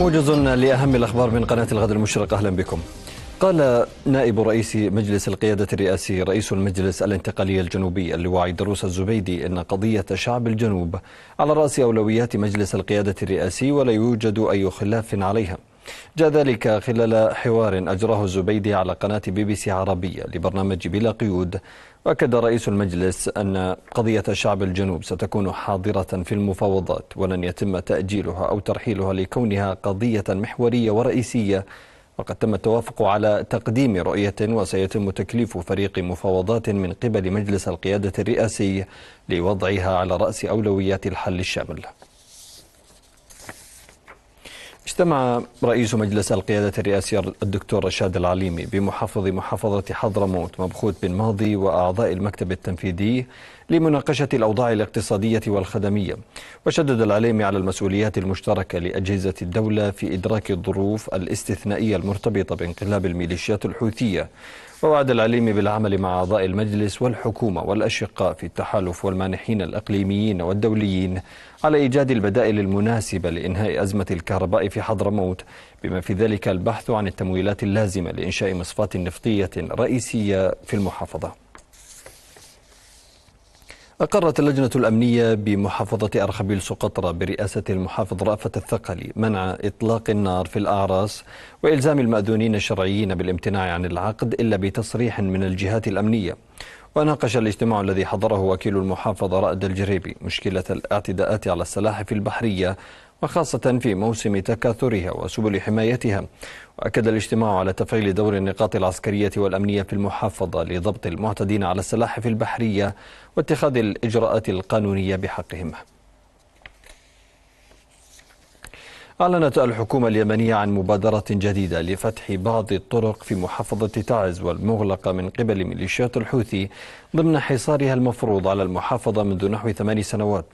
موجز لأهم الأخبار من قناة الغد المشرق أهلا بكم قال نائب رئيس مجلس القيادة الرئاسي رئيس المجلس الانتقالي الجنوبي اللواء دروس الزبيدي إن قضية شعب الجنوب على رأس أولويات مجلس القيادة الرئاسي ولا يوجد أي خلاف عليها جاء ذلك خلال حوار أجراه الزبيدي على قناة بي بي سي عربية لبرنامج بلا قيود وأكد رئيس المجلس أن قضية شعب الجنوب ستكون حاضرة في المفاوضات ولن يتم تأجيلها أو ترحيلها لكونها قضية محورية ورئيسية وقد تم التوافق على تقديم رؤية وسيتم تكليف فريق مفاوضات من قبل مجلس القيادة الرئاسي لوضعها على رأس أولويات الحل الشامل استمع رئيس مجلس القيادة الرئاسي الدكتور رشاد العليمي بمحافظ محافظة حضرموت مبخوت بن ماضي وأعضاء المكتب التنفيذي لمناقشة الأوضاع الاقتصادية والخدمية وشدد العليمي على المسؤوليات المشتركة لأجهزة الدولة في إدراك الظروف الاستثنائية المرتبطة بانقلاب الميليشيات الحوثية ووعد العليمي بالعمل مع أعضاء المجلس والحكومة والأشقاء في التحالف والمانحين الأقليميين والدوليين على إيجاد البدائل المناسبة لإنهاء أزمة الكهرباء في حضرموت بما في ذلك البحث عن التمويلات اللازمة لإنشاء مصفاة نفطية رئيسية في المحافظة أقرت اللجنة الأمنية بمحافظة أرخبيل سقطرى برئاسة المحافظ رأفت الثقلي منع إطلاق النار في الأعراس وإلزام المأذونين الشرعيين بالامتناع عن العقد إلا بتصريح من الجهات الأمنية وناقش الاجتماع الذي حضره وكيل المحافظة رائد الجريبي مشكلة الاعتداءات على السلاحف البحرية وخاصة في موسم تكاثرها وسبل حمايتها وأكد الاجتماع على تفعيل دور النقاط العسكرية والأمنية في المحافظة لضبط المعتدين على السلاحف البحرية واتخاذ الإجراءات القانونية بحقهم أعلنت الحكومة اليمنية عن مبادرة جديدة لفتح بعض الطرق في محافظة تعز والمغلقة من قبل ميليشيات الحوثي ضمن حصارها المفروض على المحافظة منذ نحو ثماني سنوات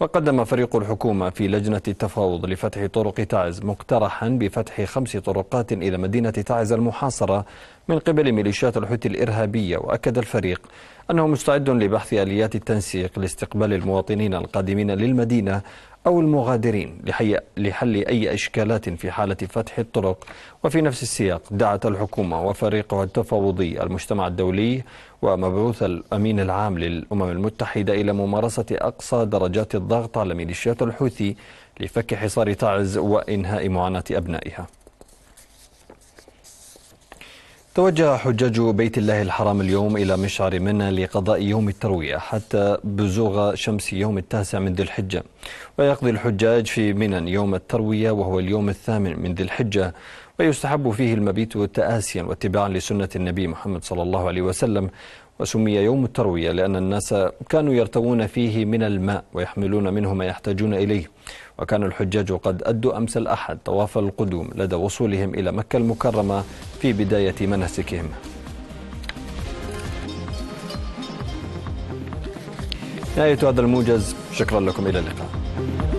وقدم فريق الحكومة في لجنة التفاوض لفتح طرق تعز مقترحا بفتح خمس طرقات إلى مدينة تعز المحاصرة من قبل ميليشيات الحوثي الإرهابية وأكد الفريق أنه مستعد لبحث آليات التنسيق لاستقبال المواطنين القادمين للمدينة أو المغادرين لحل أي إشكالات في حالة فتح الطرق وفي نفس السياق دعت الحكومة وفريقها التفاوضي المجتمع الدولي ومبعوث الأمين العام للأمم المتحدة إلى ممارسة أقصى درجات ميليشيات الضغط على ميليشيات الحوثي لفك حصار تعز وإنهاء معاناة أبنائها توجه حجاج بيت الله الحرام اليوم إلى مشعر منى لقضاء يوم التروية حتى بزوغ شمس يوم التاسع من ذي الحجة ويقضي الحجاج في منى يوم التروية وهو اليوم الثامن من ذي الحجة فيستحب فيه المبيت تآسيا واتباعا لسنة النبي محمد صلى الله عليه وسلم وسمي يوم التروية لأن الناس كانوا يرتوون فيه من الماء ويحملون منه ما يحتاجون إليه وكان الحجاج قد أدوا أمس الأحد طواف القدوم لدى وصولهم إلى مكة المكرمة في بداية مناسكهم نهاية هذا الموجز شكرا لكم إلى اللقاء